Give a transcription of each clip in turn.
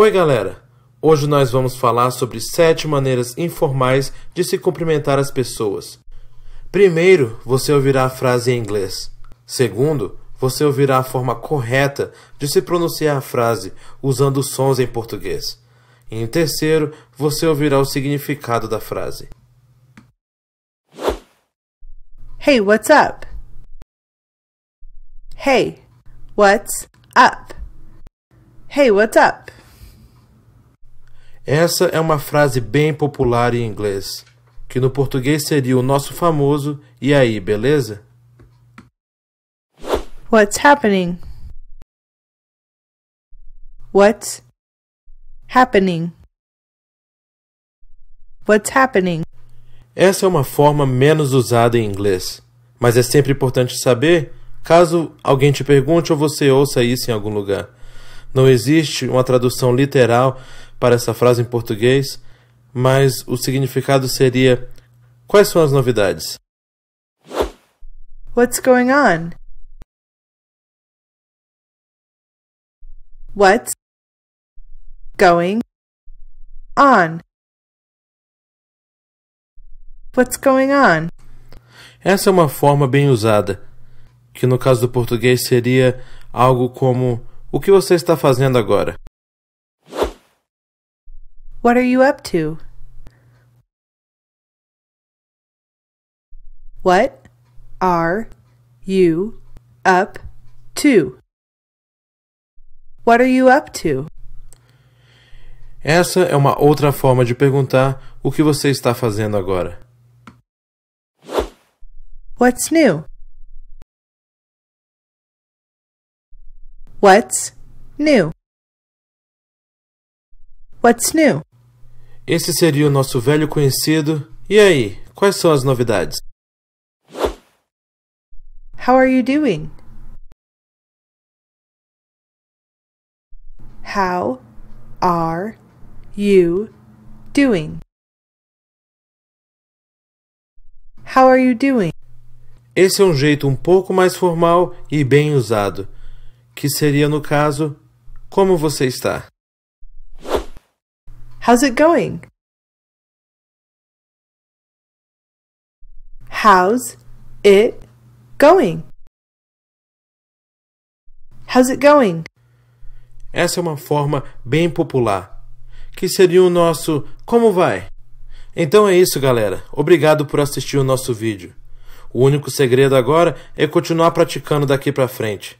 Oi, galera! Hoje nós vamos falar sobre sete maneiras informais de se cumprimentar as pessoas. Primeiro, você ouvirá a frase em inglês. Segundo, você ouvirá a forma correta de se pronunciar a frase usando sons em português. E em terceiro, você ouvirá o significado da frase. Hey, what's up? Hey, what's up? Hey, what's up? Essa é uma frase bem popular em inglês, que no português seria o nosso famoso e aí, beleza? What's happening? What's happening? What's happening? Essa é uma forma menos usada em inglês, mas é sempre importante saber caso alguém te pergunte ou você ouça isso em algum lugar. Não existe uma tradução literal para essa frase em português, mas o significado seria: Quais são as novidades? What's going on? What's going on? What's going on? Essa é uma forma bem usada, que no caso do português seria algo como o que você está fazendo agora? What are you up to? What are you up to? What are you up to? Essa é uma outra forma de perguntar o que você está fazendo agora. What's new? What's new? What's new? Esse seria o nosso velho conhecido. E aí, quais são as novidades? How are you doing? How are you doing? How are you doing? Esse é um jeito um pouco mais formal e bem usado que seria no caso como você está? How's it going? How's it going? How's it going? Essa é uma forma bem popular, que seria o nosso como vai? Então é isso, galera. Obrigado por assistir o nosso vídeo. O único segredo agora é continuar praticando daqui para frente.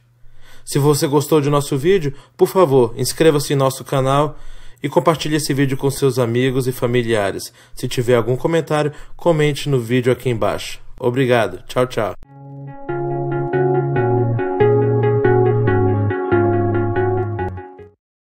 Se você gostou de nosso vídeo, por favor, inscreva-se em nosso canal e compartilhe esse vídeo com seus amigos e familiares. Se tiver algum comentário, comente no vídeo aqui embaixo. Obrigado. Tchau, tchau.